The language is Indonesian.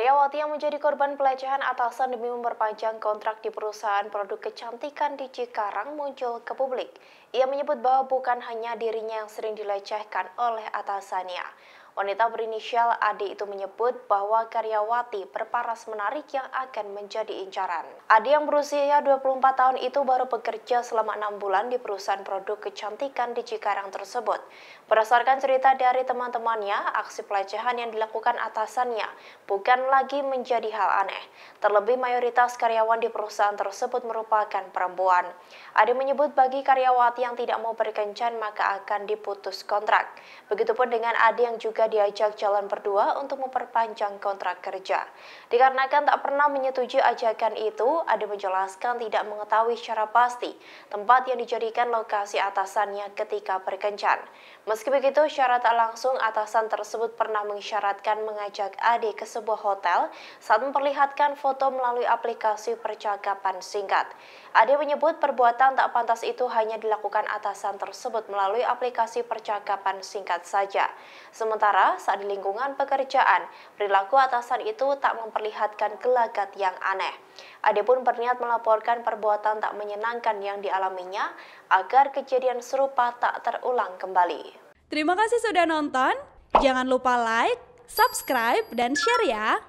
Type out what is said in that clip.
Karyawati yang menjadi korban pelecehan atasan demi memperpanjang kontrak di perusahaan produk kecantikan di Cikarang muncul ke publik. Ia menyebut bahwa bukan hanya dirinya yang sering dilecehkan oleh atasannya. Wanita berinisial Ade itu menyebut bahwa Karyawati berparas menarik yang akan menjadi incaran. Ade yang berusia 24 tahun itu baru bekerja selama enam bulan di perusahaan produk kecantikan di Cikarang tersebut. Berdasarkan cerita dari teman-temannya, aksi pelecehan yang dilakukan atasannya bukan lagi menjadi hal aneh. Terlebih mayoritas karyawan di perusahaan tersebut merupakan perempuan. Ade menyebut bagi karyawati yang tidak mau berkencan maka akan diputus kontrak. Begitupun dengan Ade yang juga diajak jalan berdua untuk memperpanjang kontrak kerja. Dikarenakan tak pernah menyetujui ajakan itu, Ade menjelaskan tidak mengetahui secara pasti tempat yang dijadikan lokasi atasannya ketika berkencan. Meski begitu, secara tak langsung atasan tersebut pernah mengisyaratkan mengajak Ade ke sebuah hotel saat memperlihatkan foto melalui aplikasi percakapan singkat. Ade menyebut perbuatan tak pantas itu hanya dilakukan atasan tersebut melalui aplikasi percakapan singkat saja. Sementara Sementara saat di lingkungan pekerjaan, perilaku atasan itu tak memperlihatkan gelagat yang aneh. Ade pun berniat melaporkan perbuatan tak menyenangkan yang dialaminya agar kejadian serupa tak terulang kembali. Terima kasih sudah nonton. Jangan lupa like, subscribe, dan share ya.